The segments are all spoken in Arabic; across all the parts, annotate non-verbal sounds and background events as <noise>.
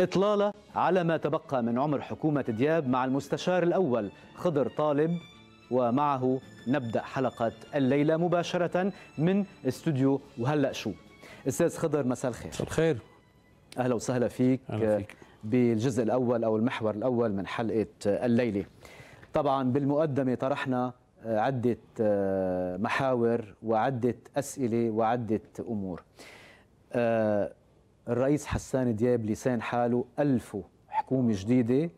إطلالة على ما تبقى من عمر حكومة دياب مع المستشار الأول خضر طالب ومعه نبدأ حلقة الليلة مباشرة من استوديو وهلأ شو أستاذ خضر مساء الخير مساء الخير أهلا وسهلا فيك, أهلا فيك. بالجزء الأول أو المحور الأول من حلقة الليلة طبعا بالمقدمة طرحنا آه، عدة آه، محاور وعدة أسئلة وعدة أمور آه، الرئيس حسان دياب لسان حاله ألفه حكومة جديدة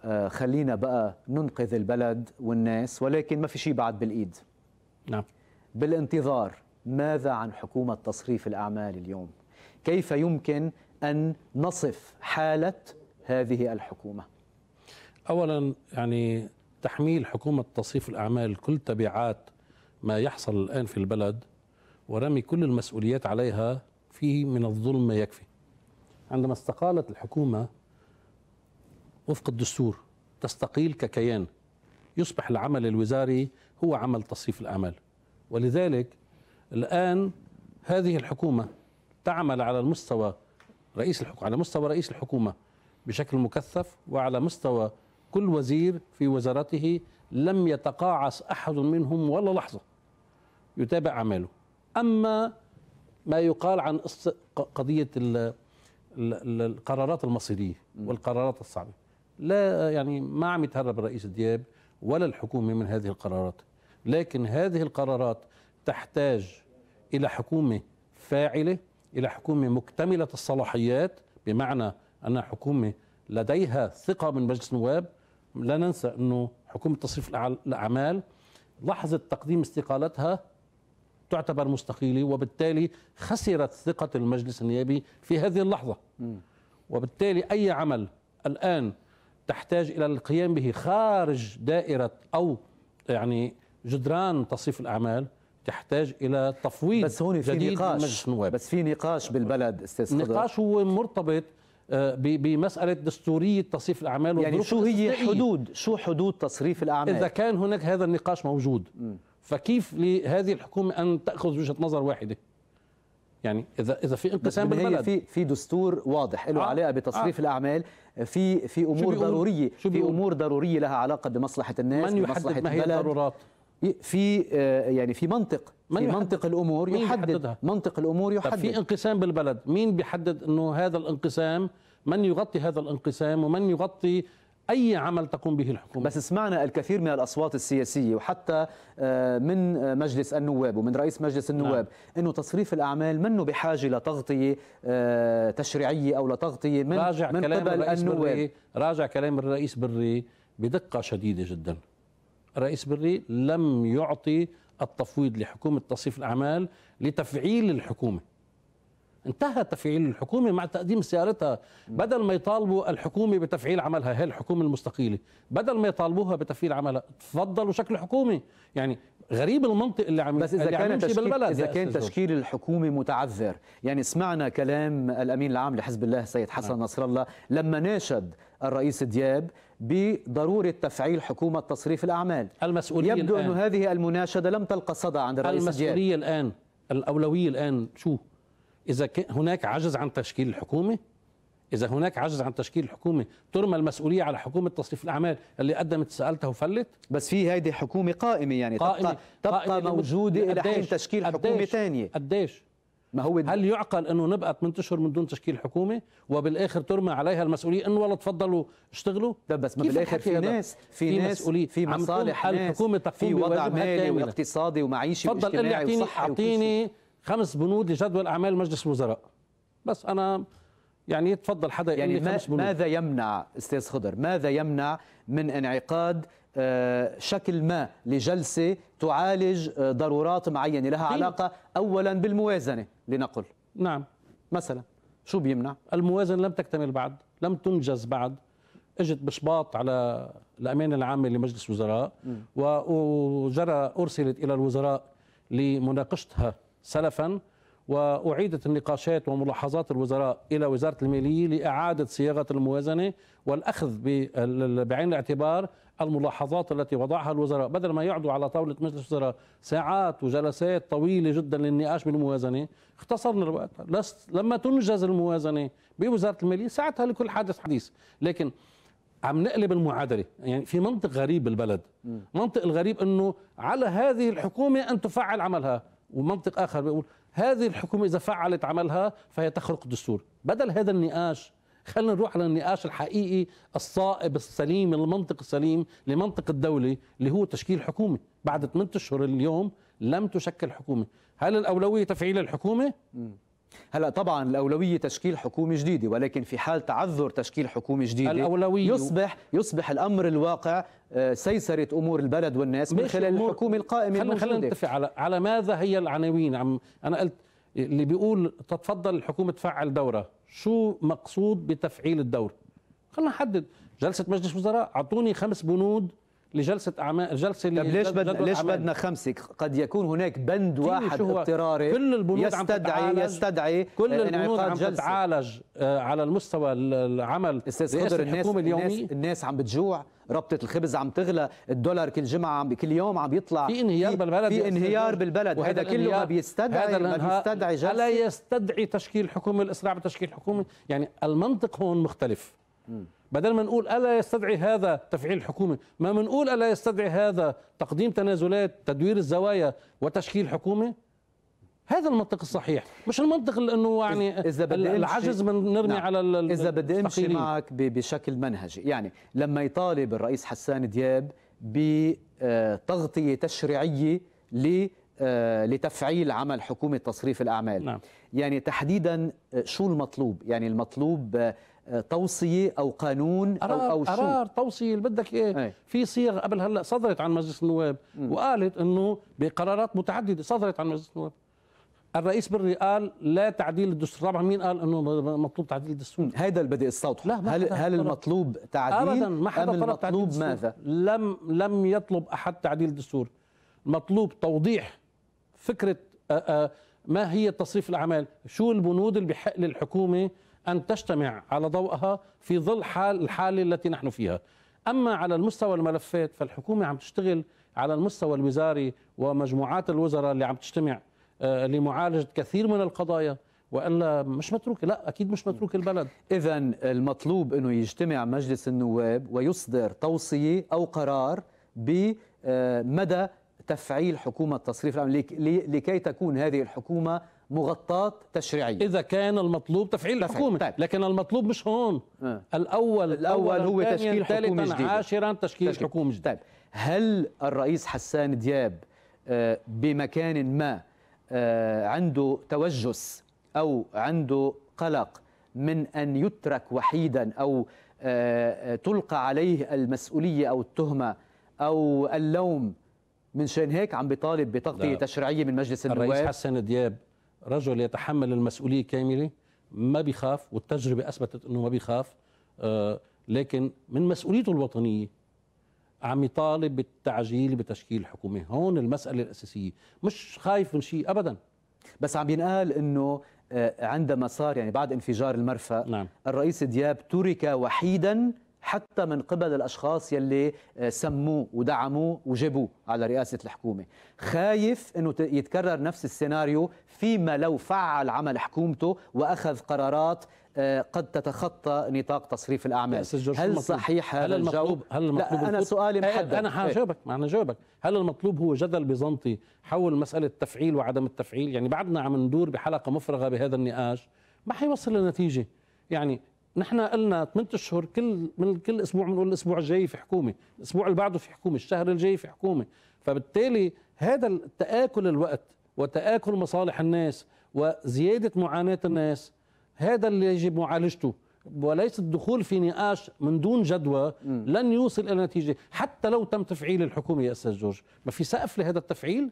آه، خلينا بقى ننقذ البلد والناس ولكن ما في شيء بعد بالإيد نعم بالانتظار ماذا عن حكومة تصريف الأعمال اليوم كيف يمكن أن نصف حالة هذه الحكومة أولا يعني تحميل حكومة تصريف الأعمال كل تبعات ما يحصل الآن في البلد ورمي كل المسؤوليات عليها فيه من الظلم ما يكفي عندما استقالت الحكومة وفق الدستور تستقيل ككيان يصبح العمل الوزاري هو عمل تصريف الأعمال ولذلك الآن هذه الحكومة تعمل على المستوى رئيس الحكومة على مستوى رئيس الحكومة بشكل مكثف وعلى مستوى كل وزير في وزارته لم يتقاعس أحد منهم ولا لحظة يتابع أعماله أما ما يقال عن قضيه القرارات المصيريه والقرارات الصعبه لا يعني ما عم يتهرب الرئيس دياب ولا الحكومه من هذه القرارات لكن هذه القرارات تحتاج الى حكومه فاعله الى حكومه مكتمله الصلاحيات بمعنى انها حكومه لديها ثقه من مجلس النواب لا ننسى انه حكومه تصريف الاعمال لحظه تقديم استقالتها تعتبر مستقيله وبالتالي خسرت ثقه المجلس النيابي في هذه اللحظه وبالتالي اي عمل الان تحتاج الى القيام به خارج دائره او يعني جدران تصيف الاعمال تحتاج الى تفويض بس هون في نقاش بس في نقاش بالبلد استاذ نقاش هو مرتبط آه، بمسألة دستورية تصريف الأعمال يعني شو هي حدود شو حدود تصريف الأعمال إذا كان هناك هذا النقاش موجود م. فكيف لهذه الحكومه ان تاخذ وجهه نظر واحده؟ يعني اذا اذا في انقسام بالبلد في في دستور واضح له آه علاقه بتصريف آه الاعمال في في امور ضروريه في امور ضروريه لها علاقه بمصلحه الناس من بمصلحه ما هي الضرورات في آه، يعني في منطق من في يحدد منطق الامور مين يحدد يحددها؟ منطق الامور يحدد طب في انقسام بالبلد مين بيحدد انه هذا الانقسام من يغطي هذا الانقسام ومن يغطي اي عمل تقوم به الحكومه بس سمعنا الكثير من الاصوات السياسيه وحتى آه، من مجلس النواب ومن رئيس مجلس نعم. النواب نعم. انه تصريف الاعمال منه بحاجه لتغطيه آه، تشريعيه او لتغطيه من راجع من كلام قبل الرئيس النواب بري راجع كلام الرئيس بري بدقه شديده جدا الرئيس بري لم يعطي التفويض لحكومه تصريف الاعمال لتفعيل الحكومه انتهى تفعيل الحكومة مع تقديم سيارتها بدل ما يطالبوا الحكومة بتفعيل عملها هي الحكومة المستقيلة بدل ما يطالبوها بتفعيل عملها تفضلوا شكل حكومي يعني غريب المنطق اللي عم بس اذا كان تشكيل بالبلد اذا كان تشكيل الحكومه متعذر يعني سمعنا كلام الامين العام لحزب الله سيد حسن نعم. نصر الله لما ناشد الرئيس دياب بضروره تفعيل حكومه تصريف الاعمال المسؤوليه يبدو الآن. ان هذه المناشده لم تلقى صدى عند الرئيس المسؤولية دياب المسؤوليه الان الاولويه الان شو إذا هناك عجز عن تشكيل الحكومة إذا هناك عجز عن تشكيل الحكومة ترمى المسؤولية على حكومة تصريف الأعمال اللي قدمت سألتها وفلت بس في هيدي حكومة قائمة يعني قائمة تبقى, تبقى موجودة إلى حين تشكيل حكومة ثانية قديش ما هو هل يعقل انه نبقى 8 اشهر من دون تشكيل حكومه وبالاخر ترمى عليها المسؤوليه انه والله تفضلوا اشتغلوا ده بس ما بالاخر في ناس في, في ناس مسؤوليه في مصالح الحكومه تقوم في وضع مالي واقتصادي ومعيشي فضل واجتماعي وصحي اعطيني خمس بنود لجدول اعمال مجلس الوزراء بس انا يعني يتفضل حدا يعني ما خمس بنود. ماذا يمنع استاذ خضر ماذا يمنع من انعقاد آه، شكل ما لجلسه تعالج آه، ضرورات معينه لها علاقه اولا بالموازنه لنقل نعم مثلا شو بيمنع الموازنه لم تكتمل بعد لم تنجز بعد اجت بشباط على الامانه العامه لمجلس الوزراء وجرى ارسلت الى الوزراء لمناقشتها سلفا وأعيدت النقاشات وملاحظات الوزراء إلى وزارة المالية لإعادة صياغة الموازنة والأخذ بعين الاعتبار الملاحظات التي وضعها الوزراء بدل ما يقعدوا على طاولة مجلس الوزراء ساعات وجلسات طويلة جدا للنقاش بالموازنة اختصرنا الوقت لما تنجز الموازنة بوزارة المالية ساعتها لكل حادث حديث لكن عم نقلب المعادله يعني في منطق غريب بالبلد منطق الغريب انه على هذه الحكومه ان تفعل عملها ومنطق اخر بيقول هذه الحكومه اذا فعلت عملها فهي تخرق الدستور بدل هذا النقاش خلينا نروح على النقاش الحقيقي الصائب السليم المنطق السليم لمنطق الدولة اللي هو تشكيل حكومة بعد 8 أشهر اليوم لم تشكل حكومة هل الأولوية تفعيل الحكومة؟ م. هلا طبعا الاولويه تشكيل حكومه جديده ولكن في حال تعذر تشكيل حكومه جديده الأولوية يصبح يصبح الامر الواقع آه، سيسره امور البلد والناس من خلال الحكومه القائمه خلينا خلينا نتفق على على ماذا هي العناوين عم انا قلت اللي بيقول تتفضل الحكومه تفعل دوره شو مقصود بتفعيل الدور خلينا نحدد جلسه مجلس وزراء اعطوني خمس بنود لجلسه اعمال جلسه طب ليش بدنا ليش بدنا خمسه قد يكون هناك بند واحد اضطراري كل البنود يستدعي عم يستدعي كل البنود عم آه، جلسة. تتعالج آه، على المستوى العمل استاذ خضر الناس اليومي الناس, عم بتجوع رابطه الخبز عم تغلى الدولار كل جمعه عم كل يوم عم يطلع في انهيار بالبلد في انهيار بالبلد وهذا كله ما بيستدعي هذا ما بيستدعي جلسه الا يستدعي تشكيل حكومه الاسراع بتشكيل حكومه يعني المنطق هون مختلف بدل ما نقول ألا يستدعي هذا تفعيل حكومة ما بنقول ألا يستدعي هذا تقديم تنازلات تدوير الزوايا وتشكيل حكومة هذا المنطق الصحيح مش المنطق لانه انه يعني إذا العجز من نرمي نعم. على اذا بدي امشي معك بشكل منهجي يعني لما يطالب الرئيس حسان دياب بتغطيه آه، تشريعيه ل آه، لتفعيل عمل حكومة تصريف الأعمال نعم. يعني تحديدا آه، شو المطلوب يعني المطلوب توصيه او قانون أرار او او شو قرار توصيه اللي بدك ايه في صيغ قبل هلا صدرت عن مجلس النواب م. وقالت انه بقرارات متعدده صدرت عن مجلس النواب الرئيس بري قال لا تعديل الدستور طبعا مين قال انه مطلوب تعديل الدستور هذا البدء بدي لا هل هل هل المطلوب تعديل ابدا ما حدا طلب تعديل الدستور. ماذا لم لم يطلب احد تعديل الدستور مطلوب توضيح فكره آه، آه، ما هي تصريف الاعمال شو البنود اللي بحق للحكومه أن تجتمع على ضوئها في ظل حال الحالة التي نحن فيها أما على المستوى الملفات فالحكومة عم تشتغل على المستوى الوزاري ومجموعات الوزراء اللي عم تجتمع آه، لمعالجة كثير من القضايا والا مش متروكه لا اكيد مش متروك البلد اذا المطلوب انه يجتمع مجلس النواب ويصدر توصيه او قرار بمدى آه، تفعيل حكومه تصريف الامن لكي تكون هذه الحكومه مغطاة تشريعيا إذا كان المطلوب تفعيل الحكومة طيب. لكن المطلوب مش هون آه. الأول الأول هو تشكيل حكومة جديدة عاشرا تشكيل, تشكيل. حكومة جديدة طيب. هل الرئيس حسان دياب آه، بمكان ما آه، عنده توجس أو عنده قلق من أن يترك وحيدا أو آه، تلقى عليه المسؤولية أو التهمة أو اللوم من شان هيك عم بيطالب بتغطية تشريعية من مجلس النواب الرئيس حسن دياب رجل يتحمل المسؤوليه كامله ما بيخاف والتجربه اثبتت انه ما بيخاف آه، لكن من مسؤوليته الوطنيه عم يطالب بالتعجيل بتشكيل الحكومة هون المساله الاساسيه مش خايف من شيء ابدا بس عم ينقال انه آه، عندما صار يعني بعد انفجار المرفأ نعم. الرئيس دياب ترك وحيدا حتى من قبل الاشخاص يلي آه، سموه ودعموه وجابوه على رئاسه الحكومه خايف انه يتكرر نفس السيناريو فيما لو فعل عمل حكومته واخذ قرارات آه، قد تتخطى نطاق تصريف الاعمال هل صحيح هذا هل المطلوب هل المطلوب لا انا سؤالي إيه، محدد انا إيه. حجاوبك انا جاوبك هل المطلوب هو جدل بيزنطي حول مساله التفعيل وعدم التفعيل يعني بعدنا عم ندور بحلقه مفرغه بهذا النقاش ما حيوصل لنتيجه يعني نحن قلنا 8 اشهر كل من كل اسبوع بنقول الاسبوع الجاي في حكومه، الاسبوع اللي بعده في حكومه، الشهر الجاي في حكومه، فبالتالي هذا تآكل الوقت وتآكل مصالح الناس وزياده معاناه الناس هذا اللي يجب معالجته وليس الدخول في نقاش من دون جدوى لن يوصل الى نتيجه حتى لو تم تفعيل الحكومه يا استاذ جورج ما في سقف لهذا التفعيل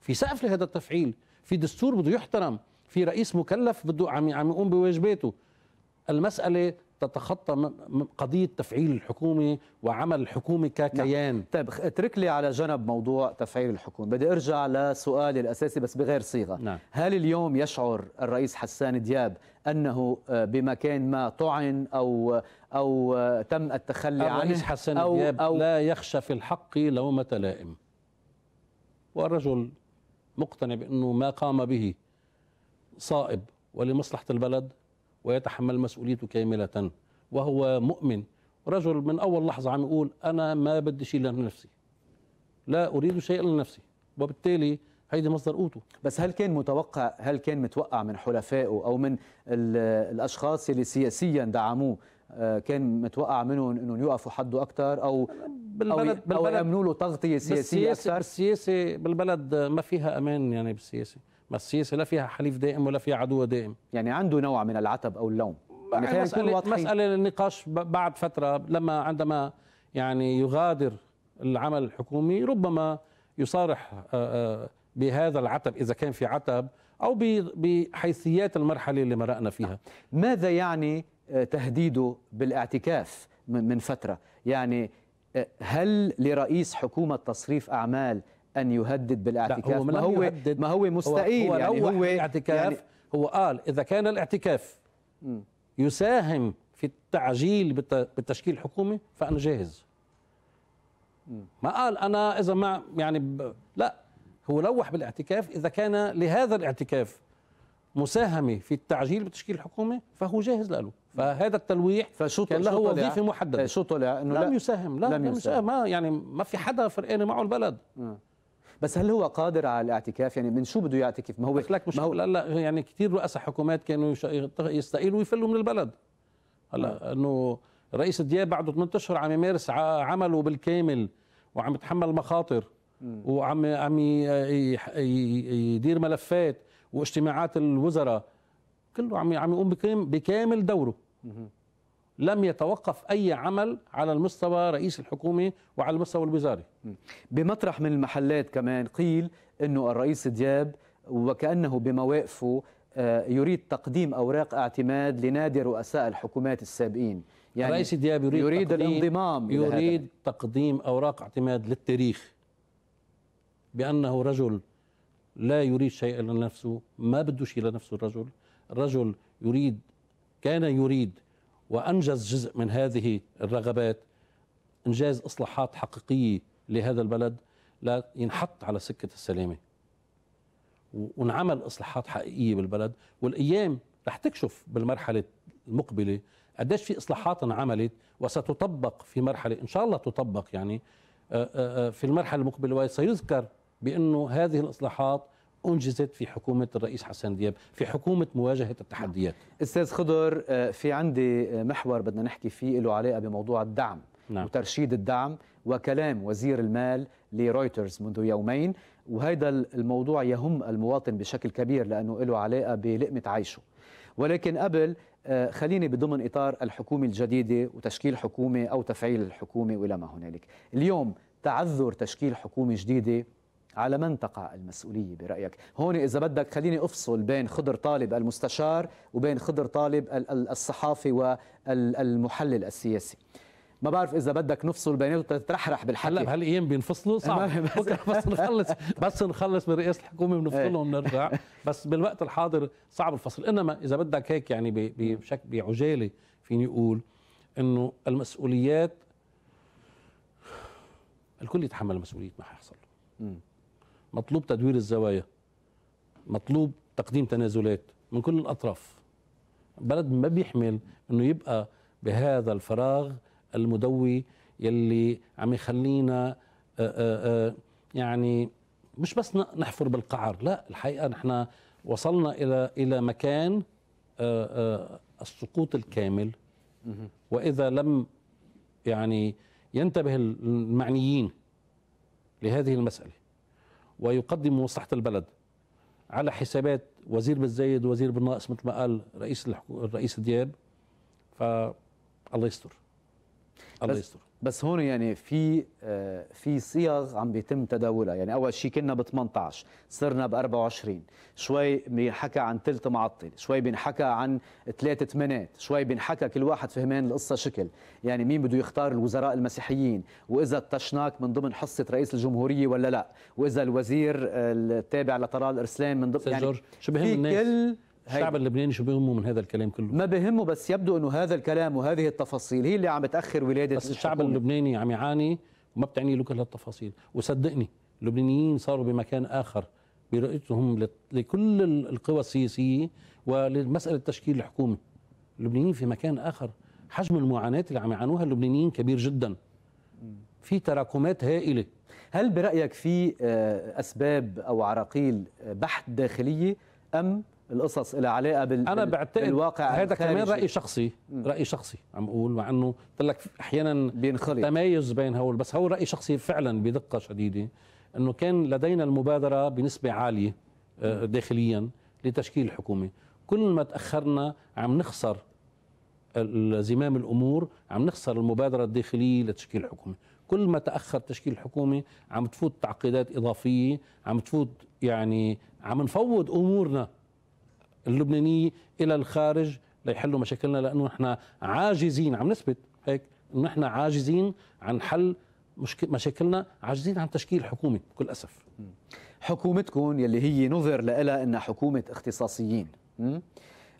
في سقف لهذا التفعيل في دستور بده يحترم في رئيس مكلف بده عم عم يقوم بواجباته المسألة تتخطى قضية تفعيل الحكومة وعمل الحكومة ككيان نعم. طيب اترك لي على جنب موضوع تفعيل الحكومة بدي أرجع لسؤالي الأساسي بس بغير صيغة نعم. هل اليوم يشعر الرئيس حسان دياب أنه آه، بمكان ما طعن أو أو آه، تم التخلي عنه الرئيس حسان أو دياب أو لا يخشى في الحق لومة لائم والرجل مقتنع بأنه ما قام به صائب ولمصلحة البلد ويتحمل مسؤوليته كاملة وهو مؤمن رجل من أول لحظة عم يقول أنا ما بدي شيء لنفسي لا أريد شيئا لنفسي وبالتالي هيدي مصدر قوته بس هل كان متوقع هل كان متوقع من حلفائه أو من الأشخاص اللي سياسيا دعموه آه، كان متوقع منهم انهم يوقفوا حده اكثر او بالبلد او, أو يامنوا له تغطيه سياسيه اكثر السياسه بالبلد ما فيها امان يعني بالسياسه السياسه لا فيها حليف دائم ولا فيها عدو دائم يعني عنده نوع من العتب او اللوم يعني مسألة, مسألة النقاش بعد فترة لما عندما يعني يغادر العمل الحكومي ربما يصارح آه، آه، بهذا العتب إذا كان في عتب أو بحيثيات المرحلة اللي مرقنا فيها ماذا يعني آه، تهديده بالاعتكاف من فترة يعني هل لرئيس حكومة تصريف أعمال ان يهدد بالاعتكاف هو ما هو ما هو مستحيل هو يعني هو الاعتكاف يعني هو قال اذا كان الاعتكاف يساهم في التعجيل بالتشكيل الحكومي فانا جاهز ما قال انا اذا ما يعني لا هو لوح بالاعتكاف اذا كان لهذا الاعتكاف مساهمه في التعجيل بتشكيل الحكومه فهو جاهز له فهذا التلويح فشو كان له وظيفه محدده شو طلع انه لم لا يساهم لا لم, لم يساهم, يساهم. ما يعني ما في حدا فرقانه معه البلد م. بس هل هو قادر على الاعتكاف يعني من شو بده يعتكف ما هو لك مش ما هو لا لا يعني كثير رؤساء حكومات كانوا يستقيلوا ويفلوا من البلد هلا نعم. انه رئيس الدياب بعده 8 اشهر عم يمارس عمله بالكامل وعم يتحمل مخاطر وعم عم يدير ملفات واجتماعات الوزراء كله عم عم يقوم بكامل دوره لم يتوقف أي عمل على المستوى رئيس الحكومة وعلى المستوى الوزاري بمطرح من المحلات كمان قيل أنه الرئيس دياب وكأنه بمواقفه آه، يريد تقديم أوراق اعتماد لنادي رؤساء الحكومات السابقين يعني رئيس دياب يريد, يريد الانضمام يريد تقديم أوراق اعتماد للتاريخ بأنه رجل لا يريد شيئا لنفسه ما بده شيء لنفسه الرجل الرجل يريد كان يريد وأنجز جزء من هذه الرغبات إنجاز إصلاحات حقيقية لهذا البلد لا ينحط على سكة السلامة ونعمل إصلاحات حقيقية بالبلد والأيام رح تكشف بالمرحلة المقبلة قديش في إصلاحات انعملت وستطبق في مرحلة إن شاء الله تطبق يعني آه، آه، آه، في المرحلة المقبلة وسيذكر بأنه هذه الإصلاحات انجزت في حكومه الرئيس حسن دياب في حكومه مواجهه التحديات نعم. استاذ خضر آه، في عندي محور بدنا نحكي فيه له علاقه بموضوع الدعم نعم. وترشيد الدعم وكلام وزير المال لرويترز منذ يومين وهذا الموضوع يهم المواطن بشكل كبير لانه له علاقه بلقمه عيشه ولكن قبل آه، خليني بضمن اطار الحكومه الجديده وتشكيل حكومه او تفعيل الحكومه والى ما هنالك اليوم تعذر تشكيل حكومه جديده على من تقع المسؤولية برأيك هون إذا بدك خليني أفصل بين خضر طالب المستشار وبين خضر طالب الصحافي والمحلل السياسي ما بعرف اذا بدك نفصل بين تترحرح بالحكي هلا هالايام بينفصلوا <laughs> صعب بكره بس نخلص بس نخلص من رئاسه الحكومه بنفصلهم بنرجع إيه. بس بالوقت الحاضر صعب الفصل انما اذا بدك هيك يعني بشكل بعجاله فيني اقول انه المسؤوليات الكل يتحمل مسؤوليه ما حيحصل مطلوب تدوير الزوايا مطلوب تقديم تنازلات من كل الأطراف بلد ما بيحمل أنه يبقى بهذا الفراغ المدوي يلي عم يخلينا آه، آه، آه، يعني مش بس نحفر بالقعر لا الحقيقة نحن وصلنا إلى إلى مكان السقوط الكامل وإذا لم يعني ينتبه المعنيين لهذه المسألة ويقدم مصلحه البلد على حسابات وزير بالزايد وزير بالناقص مثل ما قال رئيس الرئيس دياب فالله يستر الله يستر بس هون يعني في آه، في صيغ عم بيتم تداولها يعني اول شيء كنا ب 18 صرنا ب 24 شوي بينحكى عن ثلث معطل شوي بينحكى عن ثلاث ثمانات شوي بينحكى كل واحد فهمان القصه شكل يعني مين بده يختار الوزراء المسيحيين واذا التشناك من ضمن حصه رئيس الجمهوريه ولا لا واذا الوزير آه، التابع لطلال ارسلان من ضمن يعني شو بهم الناس كل الشعب اللبناني شو بيهمه من هذا الكلام كله ما بيهمه بس يبدو انه هذا الكلام وهذه التفاصيل هي اللي عم تاخر ولاده بس الشعب اللبناني عم يعاني وما بتعني له كل هالتفاصيل وصدقني اللبنانيين صاروا بمكان اخر برؤيتهم لكل القوى السياسيه ولمساله تشكيل الحكومه اللبنانيين في مكان اخر حجم المعاناه اللي عم يعانوها اللبنانيين كبير جدا في تراكمات هائله هل برايك في آه، اسباب او عراقيل آه، بحث داخليه ام القصص لها علاقه بال انا بعتقد بالواقع هذا كمان راي شخصي راي شخصي عم اقول مع انه قلت لك احيانا بينخلط تمايز بين هول بس هو راي شخصي فعلا بدقه شديده انه كان لدينا المبادره بنسبه عاليه آه، داخليا لتشكيل الحكومه كل ما تاخرنا عم نخسر زمام الامور عم نخسر المبادره الداخليه لتشكيل الحكومه كل ما تاخر تشكيل الحكومه عم تفوت تعقيدات اضافيه عم تفوت يعني عم نفوض امورنا اللبنانيه الى الخارج ليحلوا مشاكلنا لانه نحن عاجزين عم نثبت هيك انه عاجزين عن حل مشاكلنا عاجزين عن تشكيل حكومه بكل اسف حكومتكم يلي هي نظر لها انها حكومه اختصاصيين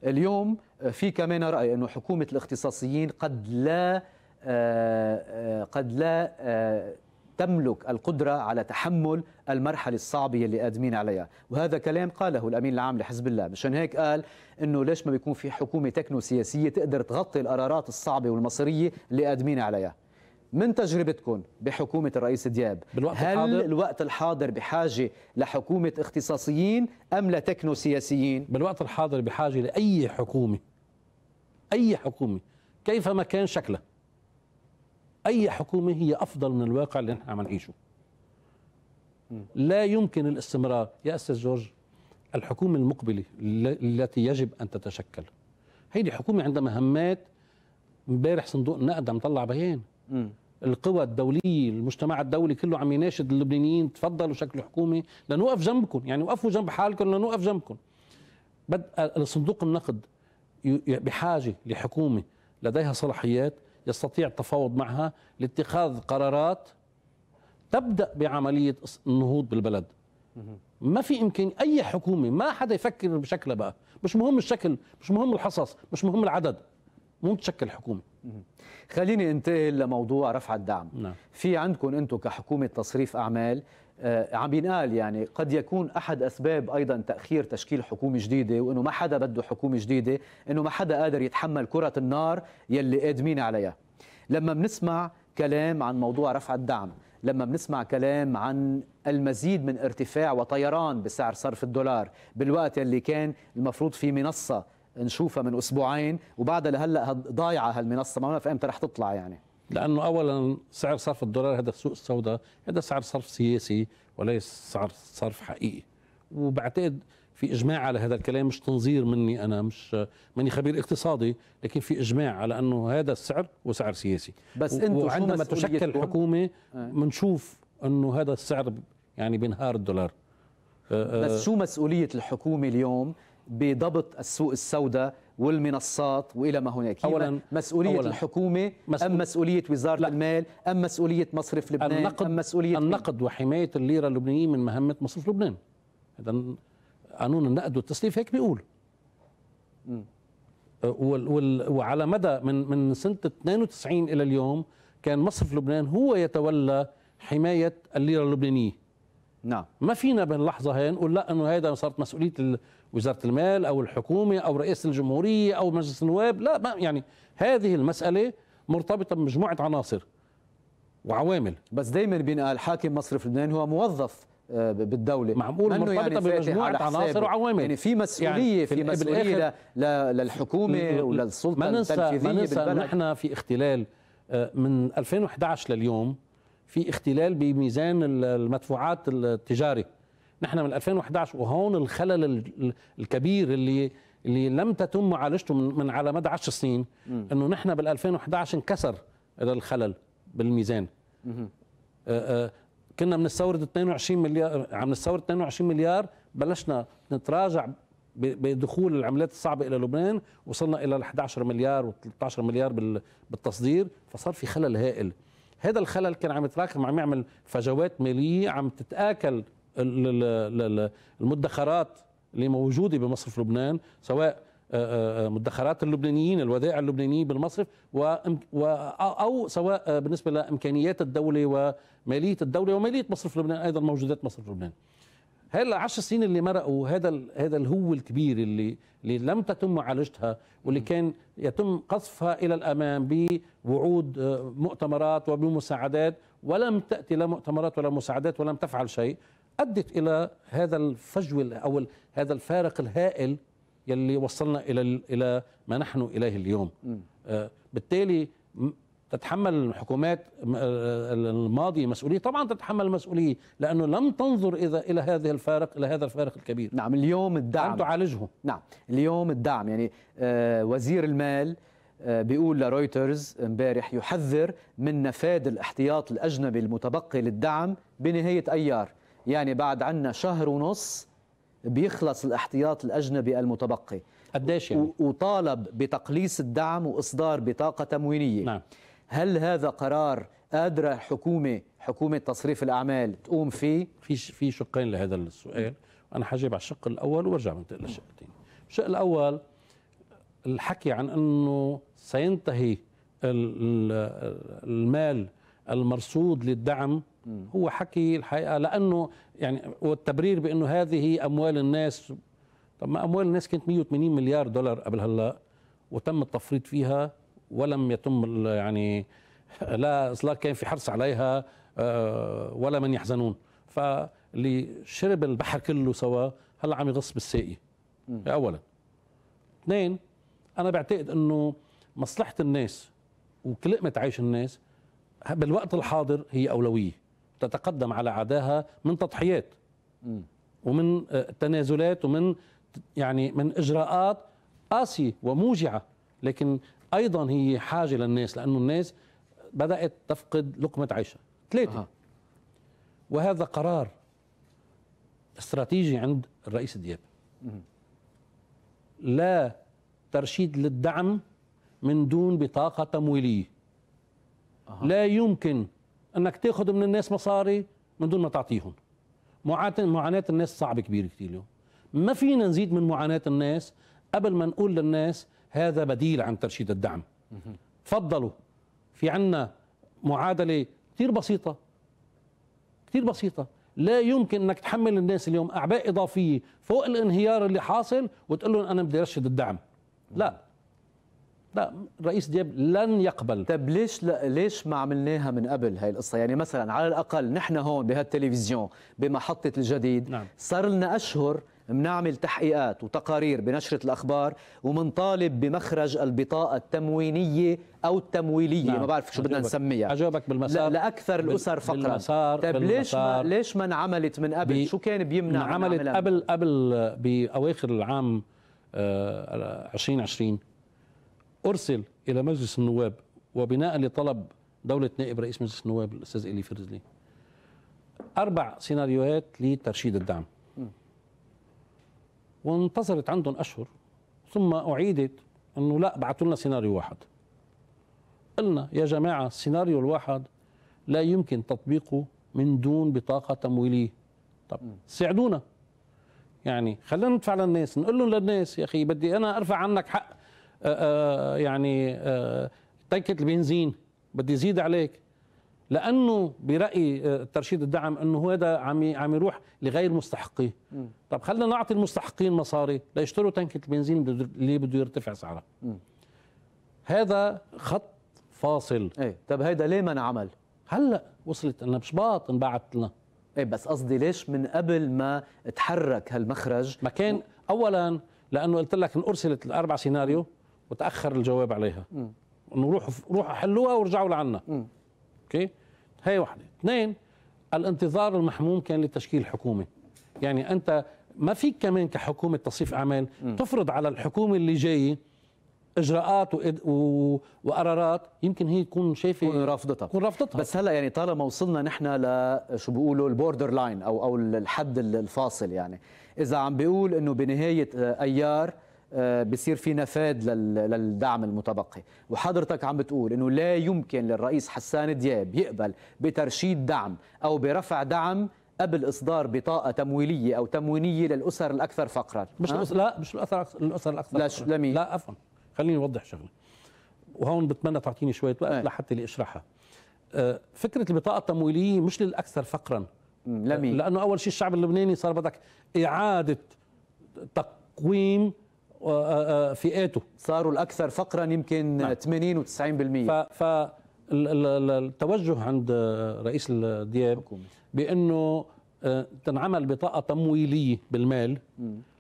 اليوم في كمان راي انه حكومه الاختصاصيين قد لا آه، آه، قد لا آه، تملك القدرة على تحمل المرحلة الصعبة اللي قادمين عليها وهذا كلام قاله الأمين العام لحزب الله مشان هيك قال أنه ليش ما بيكون في حكومة تكنو سياسية تقدر تغطي القرارات الصعبة والمصيرية اللي قادمين عليها من تجربتكم بحكومة الرئيس دياب بالوقت هل الحاضر؟ الوقت الحاضر بحاجة لحكومة اختصاصيين أم لتكنو سياسيين؟ بالوقت الحاضر بحاجة لأي حكومة أي حكومة كيفما كان شكلها اي حكومه هي افضل من الواقع اللي نحن عم نعيشه لا يمكن الاستمرار يا استاذ جورج الحكومه المقبله التي يجب ان تتشكل هيدي حكومه عندها مهمات امبارح صندوق النقد عم طلع بيان القوى الدوليه المجتمع الدولي كله عم يناشد اللبنانيين تفضلوا شكلوا حكومه لنوقف جنبكم يعني وقفوا جنب حالكم لنوقف جنبكم بدأ صندوق النقد بحاجه لحكومه لديها صلاحيات يستطيع التفاوض معها لاتخاذ قرارات تبدا بعمليه النهوض بالبلد ما في امكان اي حكومه ما حدا يفكر بشكلها بقى مش مهم الشكل مش مهم الحصص مش مهم العدد مهم تشكل حكومه خليني انتقل لموضوع رفع الدعم نعم. في عندكم انتم كحكومه تصريف اعمال آه، عم بينقال يعني قد يكون احد اسباب ايضا تاخير تشكيل حكومه جديده وانه ما حدا بده حكومه جديده انه ما حدا قادر يتحمل كره النار يلي قادمين عليها لما بنسمع كلام عن موضوع رفع الدعم لما بنسمع كلام عن المزيد من ارتفاع وطيران بسعر صرف الدولار بالوقت اللي كان المفروض في منصه نشوفها من اسبوعين وبعدها لهلا ضايعه هالمنصه ما بنعرف امتى رح تطلع يعني لانه اولا سعر صرف الدولار هذا السوق السوداء هذا سعر صرف سياسي وليس سعر صرف حقيقي وبعتقد في اجماع على هذا الكلام مش تنظير مني انا مش ماني خبير اقتصادي لكن في اجماع على انه هذا السعر وسعر سياسي بس انتم عندما تشكل الحكومه بنشوف آه. انه هذا السعر يعني بينهار الدولار آه، آه، بس شو مسؤوليه الحكومه اليوم بضبط السوق السوداء والمنصات والى ما هناك اولا مسؤوليه أولاً الحكومه مسؤول ام مسؤوليه وزاره المال ام مسؤوليه مصرف لبنان النقد ام مسؤوليه النقد وحمايه الليره اللبنانيه من مهمه مصرف لبنان اذا قانون النقد والتسليف هيك بيقول أه، وال وال وعلى مدى من من سنه 92 الى اليوم كان مصرف لبنان هو يتولى حمايه الليره اللبنانيه نعم ما فينا بهاللحظه هي نقول لا انه هذا صارت مسؤوليه وزاره المال او الحكومه او رئيس الجمهوريه او مجلس النواب لا يعني هذه المساله مرتبطه بمجموعه عناصر وعوامل بس دائما بينقال حاكم مصرف لبنان هو موظف آه، بالدوله معقول يعني مرتبطه يعني بمجموعه عناصر وعوامل يعني في مسؤوليه يعني في, في مسؤوليه للحكومه وللسلطه ما ننسى التنفيذيه ما ننسى نحن في اختلال آه، من 2011 لليوم في اختلال بميزان المدفوعات التجاري نحن من 2011 وهون الخلل الكبير اللي اللي لم تتم معالجته من, من على مدى 10 سنين انه نحن بال 2011 انكسر الخلل بالميزان آآ آآ آه، آه، كنا بنستورد 22 مليار عم نستورد 22 مليار بلشنا نتراجع بدخول العملات الصعبة إلى لبنان وصلنا إلى 11 مليار و13 مليار بالتصدير فصار في خلل هائل هذا الخلل كان عم يتراكم عم يعمل فجوات مالية عم تتآكل المدخرات اللي موجودة بمصرف لبنان سواء آه، آه، آه، مدخرات اللبنانيين الودائع اللبنانيين بالمصرف أو سواء بالنسبة لإمكانيات الدولة ومالية الدولة ومالية مصرف لبنان أيضا موجودات مصرف لبنان هلا عشر سنين اللي مرقوا هذا هذا الهو الكبير اللي اللي لم تتم معالجتها واللي كان يتم قصفها الى الامام بوعود مؤتمرات وبمساعدات ولم تاتي لا مؤتمرات ولا مساعدات ولم تفعل شيء ادت الى هذا الفجو او هذا الفارق الهائل يلي وصلنا الى الى ما نحن اليه اليوم آه، بالتالي تتحمل الحكومات آه، الماضي مسؤوليه طبعا تتحمل المسؤوليه لانه لم تنظر اذا الى هذه الفارق الى هذا الفارق الكبير نعم اليوم الدعم لم تعالجه نعم اليوم الدعم يعني آه، وزير المال بيقول لرويترز امبارح يحذر من نفاد الاحتياط الاجنبي المتبقي للدعم بنهايه ايار يعني بعد عنا شهر ونص بيخلص الاحتياط الأجنبي المتبقي قديش يعني؟ وطالب بتقليص الدعم وإصدار بطاقة تموينية نعم. هل هذا قرار قادرة حكومة حكومة تصريف الأعمال تقوم فيه؟ في في شقين لهذا السؤال أنا حجيب على الشق الأول وارجع بنتقل للشق الثاني الشق الأول الحكي عن أنه سينتهي المال المرصود للدعم هو حكي الحقيقه لانه يعني والتبرير بانه هذه اموال الناس طب ما اموال الناس كانت 180 مليار دولار قبل هلا وتم التفريط فيها ولم يتم يعني <laughs> لا لا كان في حرص عليها آه، ولا من يحزنون فاللي شرب البحر كله سوا هلا عم يغص بالساقي اولا اثنين انا بعتقد انه مصلحه الناس وكلقمه عيش الناس بالوقت الحاضر هي اولويه تتقدم على عداها من تضحيات ومن آه، تنازلات ومن يعني من اجراءات قاسيه وموجعه لكن ايضا هي حاجه للناس لانه الناس بدات تفقد لقمه عيشها ثلاثه آه. وهذا قرار استراتيجي عند الرئيس دياب لا ترشيد للدعم من دون بطاقه تمويليه آه. لا يمكن انك تاخذ من الناس مصاري من دون ما تعطيهم معاناه معاناه الناس صعبه كبيره كثير اليوم ما فينا نزيد من معاناه الناس قبل ما نقول للناس هذا بديل عن ترشيد الدعم تفضلوا في عنا معادله كثير بسيطه كثير بسيطه لا يمكن انك تحمل الناس اليوم اعباء اضافيه فوق الانهيار اللي حاصل وتقول لهم انا بدي ارشد الدعم لا لا الرئيس دياب لن يقبل طب ليش لا ليش ما عملناها من قبل هاي القصه يعني مثلا على الاقل نحن هون بهالتلفزيون بمحطه الجديد نعم. صار لنا اشهر بنعمل تحقيقات وتقارير بنشرة الأخبار ومنطالب بمخرج البطاقة التموينية أو التمويلية نعم. ما بعرف شو بدنا نسميها أجاوبك بالمسار لأكثر الأسر فقرا بالمسار طيب ليش ما ليش ما انعملت من قبل شو كان بيمنع انعملت قبل قبل آه، بأواخر العام 2020 آه، أرسل إلى مجلس النواب وبناء لطلب دولة نائب رئيس مجلس النواب الأستاذ إلي فرزلي أربع سيناريوهات لترشيد الدعم وانتظرت عندهم أشهر ثم أعيدت أنه لا بعثوا لنا سيناريو واحد قلنا يا جماعة السيناريو الواحد لا يمكن تطبيقه من دون بطاقة تمويلية طب ساعدونا يعني خلينا ندفع للناس نقول لهم للناس يا أخي بدي أنا أرفع عنك حق آه، آه، يعني آه، تنكة البنزين بدي يزيد عليك لانه برايي ترشيد الدعم انه هذا عم عم يروح لغير مستحقيه طب خلينا نعطي المستحقين مصاري ليشتروا تنكه البنزين اللي بده يرتفع سعرها هذا خط فاصل ايه طب هيدا ليه ما انعمل هلا وصلت لنا بشباط انبعت لنا ايه بس قصدي ليش من قبل ما تحرك هالمخرج ما كان اولا لانه قلت لك ان ارسلت الاربع سيناريو وتاخر الجواب عليها انه روحوا روحوا حلوها وارجعوا لعنا اوكي هي واحده اثنين الانتظار المحموم كان لتشكيل الحكومه يعني انت ما فيك كمان كحكومه تصيف اعمال تفرض على الحكومه اللي جايه اجراءات وإد... و... وقرارات يمكن هي تكون شايفه رافضتها تكون رافضتها بس هلا يعني طالما وصلنا نحن ل شو بيقولوا البوردر لاين او او الحد الفاصل يعني اذا عم بيقول انه بنهايه آه، ايار آه، بصير في نفاد للدعم المتبقي وحضرتك عم بتقول انه لا يمكن للرئيس حسان دياب يقبل بترشيد دعم او برفع دعم قبل اصدار بطاقه تمويليه او تموينيه للاسر الاكثر فقرا مش أه؟ لا مش الاسر الاسر الاكثر لا فقرا. لمين لا عفوا خليني اوضح شغله وهون بتمنى تعطيني شويه وقت إيه. لحتى لحتى لاشرحها آه، فكره البطاقه التمويليه مش للاكثر فقرا لمين لانه اول شيء الشعب اللبناني صار بدك اعاده تقويم آه، آه، فئاته صاروا الاكثر فقرا يمكن نعم. 80 و90% ف, ف التوجه عند رئيس الدياب بانه آه، تنعمل بطاقه تمويليه بالمال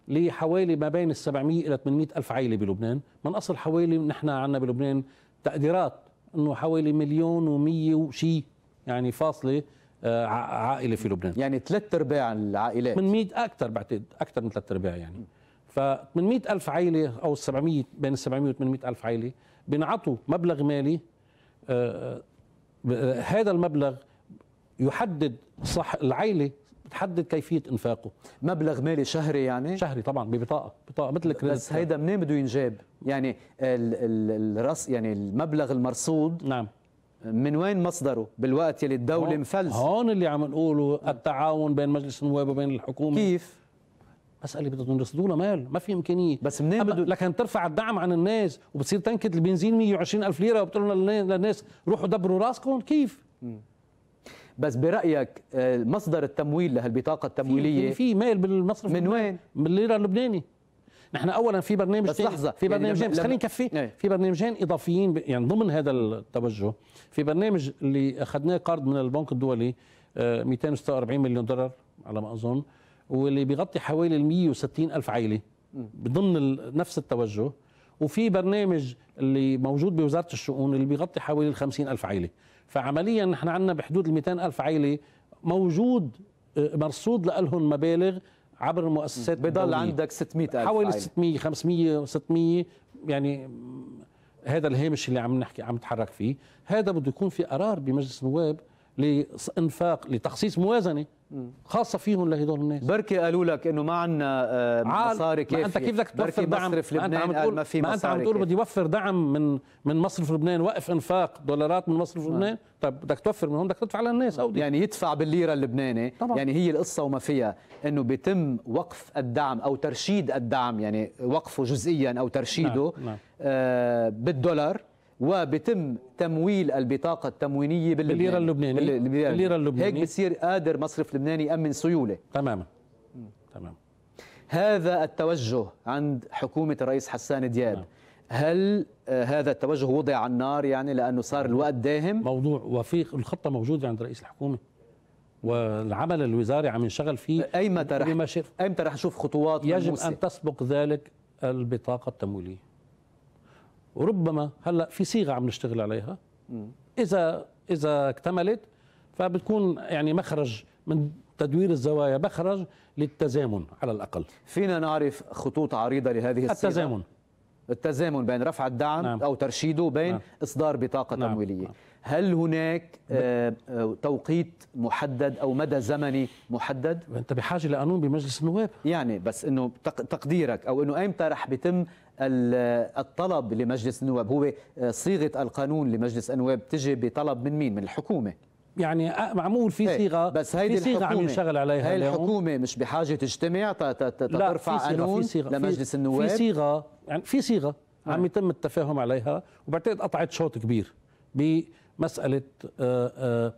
لحوالي ما بين 700 الى 800 الف عائله بلبنان من اصل حوالي نحن عندنا بلبنان تقديرات انه حوالي مليون و100 وشي يعني فاصله عائله في لبنان يعني ثلاث ارباع العائلات من 100 اكثر بعتقد اكثر من ثلاث ارباع يعني ف800 ألف عائلة أو 700 بين ال 700 و 800 ألف عائلة بنعطوا مبلغ مالي آه، آه، هذا المبلغ يحدد صح العائلة بتحدد كيفية إنفاقه مبلغ مالي شهري يعني؟ شهري طبعا ببطاقة بطاقة مثل الكريدت بس هيدا منين بده ينجاب؟ يعني الرص يعني المبلغ المرصود نعم من وين مصدره بالوقت يلي الدولة مفلس هون اللي عم نقوله التعاون بين مجلس النواب وبين الحكومة كيف؟ مساله بدهم يرصدوا له مال ما في امكانيه بس منين بدو لكن ترفع الدعم عن الناس وبتصير تنكه البنزين 120 الف ليره وبتقول للناس روحوا دبروا راسكم كيف م. بس برايك آه، مصدر التمويل لهالبطاقه التمويليه في, في مال بالمصرف من وين من الليره اللبناني نحن اولا في برنامج بس لحظه في برنامجين يعني بس خلينا نكفي ايه. في برنامجين اضافيين يعني ضمن هذا التوجه في برنامج اللي اخذناه قرض من البنك الدولي 246 آه، مليون دولار على ما اظن واللي بيغطي حوالي 160 ألف عائلة ضمن نفس التوجه وفي برنامج اللي موجود بوزارة الشؤون اللي بيغطي حوالي 50 ألف عائلة فعمليا نحن عندنا بحدود 200 ألف عائلة موجود آه، مرصود لهم مبالغ عبر المؤسسات بضل عندك 600 ألف حوالي 600 500 600 يعني هذا الهامش اللي عم نحكي عم نتحرك فيه هذا بده يكون في قرار بمجلس النواب لانفاق لتخصيص موازنه خاصه فيهم لهدول الناس بركي قالوا لك انه ما عندنا آه، مصاري كيف ما انت كيف بدك توفر دعم مصرف لبنان ما انت عم تقول ما في ما انت عم تقول بدي يوفر دعم من من مصرف لبنان وقف انفاق دولارات من مصرف نعم. لبنان طب بدك توفر من هون بدك تدفع للناس نعم. دي. يعني يدفع بالليره اللبناني طبعا. يعني هي القصه وما فيها انه بيتم وقف الدعم او ترشيد الدعم يعني وقفه جزئيا او ترشيده نعم. نعم. آه بالدولار وبتم تمويل البطاقه التموينيه بالليره اللبنانيه بالليره اللبنانيه, اللبنانية. هيك بتصير قادر مصرف لبناني يامن سيوله تماما تمام هذا التوجه عند حكومه الرئيس حسان دياب تمام. نعم. هل آه، هذا التوجه وضع على النار يعني لانه صار نعم. الوقت داهم موضوع وفي الخطه موجوده عند رئيس الحكومه والعمل الوزاري عم ينشغل فيه اي متى رح ايمتى رح نشوف خطوات يجب ان تسبق ذلك البطاقه التمويليه وربما هلا في صيغه عم نشتغل عليها اذا اذا اكتملت فبتكون يعني مخرج من تدوير الزوايا مخرج للتزامن على الاقل فينا نعرف خطوط عريضه لهذه الصيغه التزامن التزامن بين رفع الدعم نعم. او ترشيده بين نعم. اصدار بطاقه نعم. تمويليه نعم. هل هناك آه، آه، توقيت محدد او مدى زمني محدد انت بحاجه لقانون بمجلس النواب يعني بس انه تقديرك او انه ايمتى رح بيتم الطلب لمجلس النواب هو صيغه القانون لمجلس النواب تجي بطلب من مين من الحكومه يعني معمول في إيه، صيغه بس هيدي في صيغه عم ينشغل عليها هاي الحكومه مش بحاجه تجتمع ترفع قانون لمجلس النواب في صيغه يعني في صيغه إيه. عم يتم التفاهم عليها وبعتقد قطعت شوط كبير بمساله آه، آه،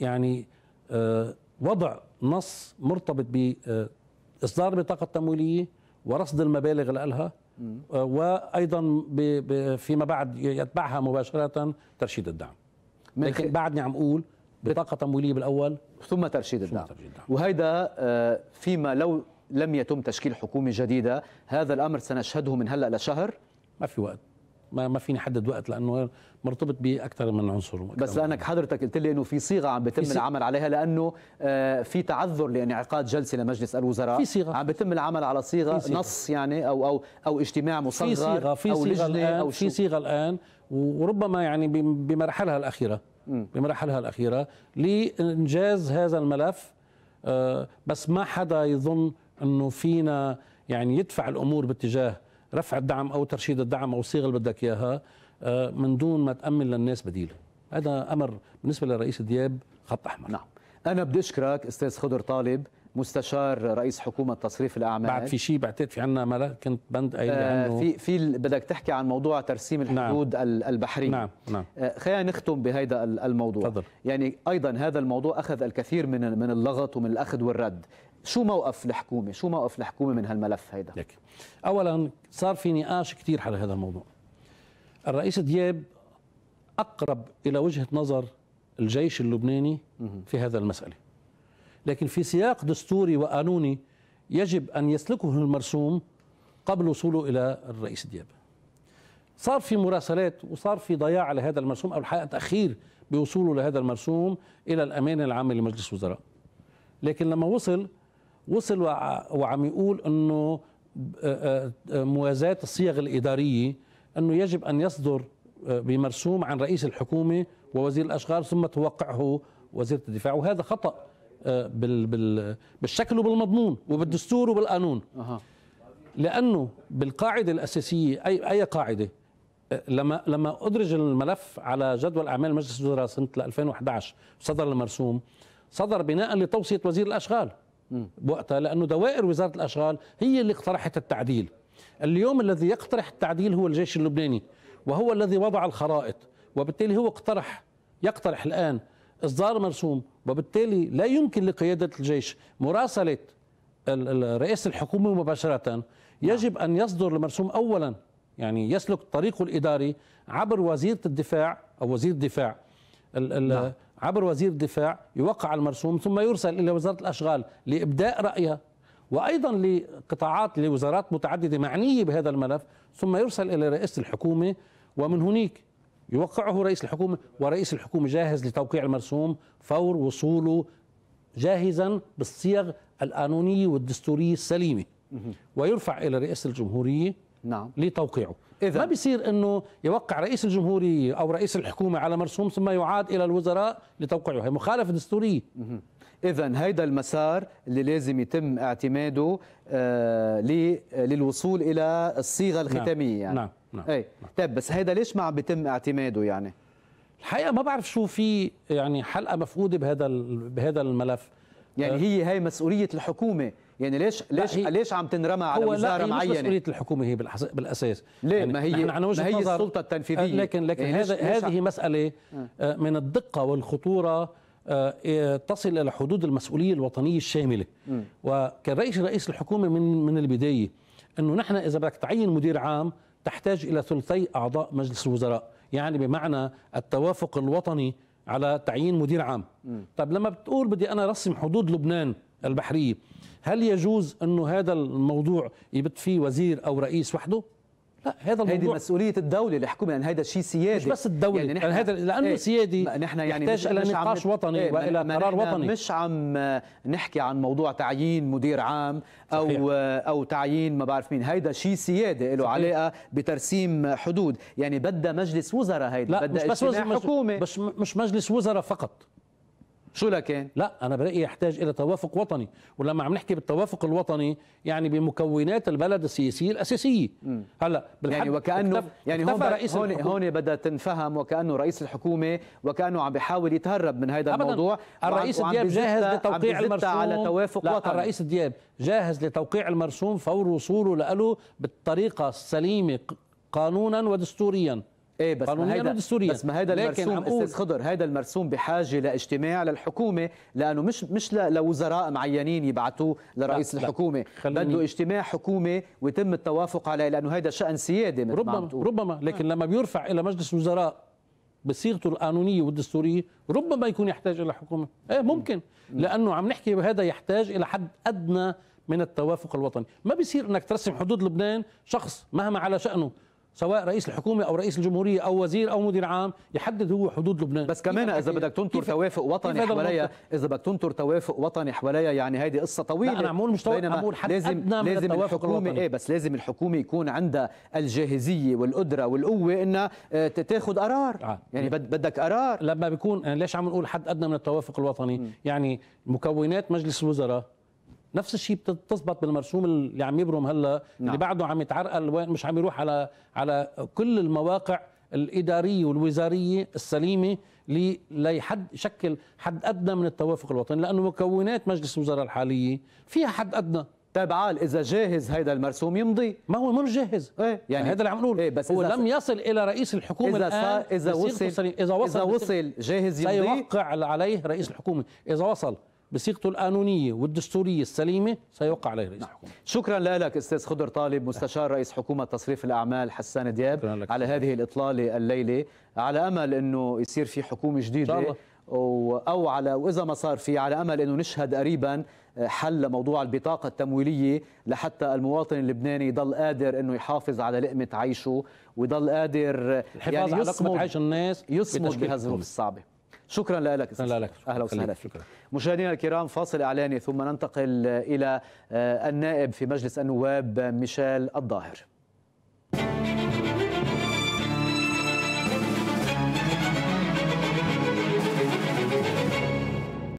يعني آه، وضع نص مرتبط باصدار بطاقه تمويليه ورصد المبالغ لها وايضا فيما بعد يتبعها مباشره ترشيد الدعم لكن بعدني عم اقول بطاقه تمويليه بالاول ثم ترشيد الدعم, ترشيد الدعم. وهيدا آه، فيما لو لم يتم تشكيل حكومه جديده هذا الامر سنشهده من هلا لشهر ما في وقت ما, ما فيني احدد وقت لانه مرتبط باكثر من عنصر بس لانك حضرتك قلت لي انه في صيغه عم بيتم العمل عليها لانه آه، في تعذر لانعقاد جلسه لمجلس الوزراء في صيغه عم بيتم العمل على صيغه, صيغة. نص يعني او او او اجتماع مصغر في صيغه في أو صيغه الان أو في صيغه الان وربما يعني بمرحلها الاخيره بمرحلها الاخيره لانجاز هذا الملف آه، بس ما حدا يظن انه فينا يعني يدفع الامور باتجاه رفع الدعم او ترشيد الدعم او الصيغه اللي بدك اياها آه، من دون ما تامن للناس بديل هذا امر بالنسبه للرئيس دياب خط احمر نعم انا بدي اشكرك استاذ خضر طالب مستشار رئيس حكومه تصريف الاعمال بعد في شيء بعتقد في عنا ملا كنت بند اي آه في في بدك تحكي عن موضوع ترسيم نعم. الحدود نعم البحريه نعم نعم آه خلينا نختم بهذا الموضوع تفضل يعني ايضا هذا الموضوع اخذ الكثير من من اللغط ومن الاخذ والرد شو موقف الحكومه شو موقف الحكومه من هالملف هيدا لك. اولا صار في نقاش كثير حول هذا الموضوع الرئيس دياب اقرب الى وجهه نظر الجيش اللبناني في هذا المساله لكن في سياق دستوري وقانوني يجب ان يسلكه المرسوم قبل وصوله الى الرئيس دياب صار في مراسلات وصار في ضياع لهذا المرسوم او الحقيقه تاخير بوصوله لهذا المرسوم الى الامانه العامه لمجلس الوزراء لكن لما وصل وصل وعم يقول انه آه، آه، آه، موازاة الصيغ الاداريه انه يجب ان يصدر بمرسوم عن رئيس الحكومه ووزير الاشغال ثم توقعه وزيره الدفاع وهذا خطا بالشكل وبالمضمون وبالدستور وبالقانون لانه بالقاعده الاساسيه اي اي قاعده لما لما ادرج الملف على جدول اعمال مجلس الوزراء سنه 2011 صدر المرسوم صدر بناء لتوصيه وزير الاشغال بوقتها لانه دوائر وزاره الاشغال هي اللي اقترحت التعديل اليوم الذي يقترح التعديل هو الجيش اللبناني وهو الذي وضع الخرائط وبالتالي هو اقترح يقترح الان اصدار مرسوم وبالتالي لا يمكن لقياده الجيش مراسله رئيس الحكومه مباشره نعم. يجب ان يصدر المرسوم اولا يعني يسلك طريقه الاداري عبر وزيره الدفاع او وزير الدفاع ال ال نعم. عبر وزير الدفاع يوقع المرسوم ثم يرسل إلى وزارة الأشغال لإبداء رأيها وأيضا لقطاعات لوزارات متعددة معنية بهذا الملف ثم يرسل إلى رئيس الحكومة ومن هناك يوقعه رئيس الحكومة ورئيس الحكومة جاهز لتوقيع المرسوم فور وصوله جاهزا بالصيغ القانونية والدستورية السليمة ويرفع إلى رئيس الجمهورية نعم. لتوقيعه إذا ما بيصير انه يوقع رئيس الجمهوريه او رئيس الحكومه على مرسوم ثم يعاد الى الوزراء لتوقيعه، هي مخالفه دستوريه. اذا هيدا المسار اللي لازم يتم اعتماده آه للوصول الى الصيغه نعم. الختاميه نعم. يعني. نعم نعم. اي نعم. طيب بس هيدا ليش ما عم بيتم اعتماده يعني؟ الحقيقه ما بعرف شو في يعني حلقه مفقوده بهذا بهذا الملف يعني آه. هي هي مسؤوليه الحكومه يعني ليش ليش ليش عم تنرمى على وزاره معينه؟ هو مسؤوليه الحكومه هي بالاساس ليه يعني ما هي على ما هي السلطه التنفيذيه آه، لكن لكن يعني هذا هذه مساله آه. آه، من الدقه والخطوره إيه، تصل الى حدود المسؤوليه الوطنيه الشامله وكرئيس وكان رئيس رئيس الحكومه من من البدايه انه نحن اذا بدك تعين مدير عام تحتاج الى ثلثي اعضاء مجلس الوزراء يعني بمعنى التوافق الوطني على تعيين مدير عام طب لما بتقول بدي انا رسم حدود لبنان البحرية هل يجوز أنه هذا الموضوع يبت فيه وزير أو رئيس وحده؟ لا هذا الموضوع هذه مسؤولية الدولة الحكومة يعني هذا شيء سيادي مش بس الدولة يعني نحن يعني هذا لأنه ايه سيادي نحن يعني يحتاج إلى نقاش وطني ايه وإلى قرار وطني مش عم نحكي عن موضوع تعيين مدير عام أو صحيح. أو تعيين ما بعرف مين هذا شيء سيادي له علاقة بترسيم حدود يعني بدها مجلس وزراء هيدا بدها بس حكومة مش مش مجلس وزراء فقط شو لكن؟ لا أنا برأيي يحتاج إلى توافق وطني ولما عم نحكي بالتوافق الوطني يعني بمكونات البلد السياسية الأساسية هلا يعني وكأنه اكتف يعني هون رئيس هون, هون بدها تنفهم وكأنه رئيس الحكومة وكأنه عم بيحاول يتهرب من هذا الموضوع الرئيس دياب جاهز لتوقيع المرسوم على توافق لا وطني الرئيس دياب جاهز لتوقيع المرسوم فور وصوله له بالطريقة السليمة قانونا ودستوريا ايه بس قانونيا ودستوريا بس ما هيدا المرسوم استاذ خضر هذا المرسوم بحاجه لاجتماع للحكومه لانه مش مش لوزراء معينين يبعثوه لرئيس لا الحكومه بده اجتماع حكومه ويتم التوافق عليه لانه هذا شان سيادي مثل ربما ما ربما لكن لما بيرفع الى مجلس وزراء بصيغته القانونيه والدستوريه ربما يكون يحتاج الى حكومه ايه ممكن لانه عم نحكي بهذا يحتاج الى حد ادنى من التوافق الوطني ما بيصير انك ترسم حدود لبنان شخص مهما على شأنه سواء رئيس الحكومه او رئيس الجمهوريه او وزير او مدير عام يحدد هو حدود لبنان بس كمان اذا بدك تنطر توافق وطني حواليا اذا بدك تنطر توافق وطني حواليا يعني هيدي قصه طويله لا انا عم مش بينما لازم لازم الحكومه ايه بس لازم الحكومه يكون عندها الجاهزيه والقدره والقوه انها آه، تاخذ قرار آه. يعني بدك قرار لما بيكون يعني ليش عم نقول حد ادنى من التوافق الوطني م. يعني مكونات مجلس الوزراء نفس الشيء بتثبت بالمرسوم اللي عم يبرم هلا نعم. اللي بعده عم يتعرقل وين مش عم يروح على على كل المواقع الاداريه والوزاريه السليمه لي ليحد يشكل حد ادنى من التوافق الوطني لانه مكونات مجلس الوزراء الحاليه فيها حد ادنى طيب عال اذا جاهز هيدا المرسوم يمضي ما هو ما مجهز ايه يعني هذا اللي عم نقوله إيه بس هو لم يصل الى رئيس الحكومه اذا الان اذا وصل اذا وصل اذا وصل جاهز يمضي سيوقع عليه رئيس الحكومه اذا وصل بصيغته القانونيه والدستوريه السليمه سيوقع عليه رئيس نعم. الحكومه شكرا لك استاذ خضر طالب مستشار رئيس حكومه تصريف الاعمال حسان دياب على هذه الاطلاله الليله على امل انه يصير في حكومه جديده إن شاء الله. او على واذا ما صار في على امل انه نشهد قريبا حل موضوع البطاقه التمويليه لحتى المواطن اللبناني يضل قادر انه يحافظ على لقمه عيشه ويضل قادر الحفاظ يعني على لقمه عيش الناس يصمد الظروف الصعبه شكرا لك شكرا لك اهلا وسهلا فيك مشاهدينا الكرام فاصل اعلاني ثم ننتقل الى آه، النائب في مجلس النواب ميشيل الظاهر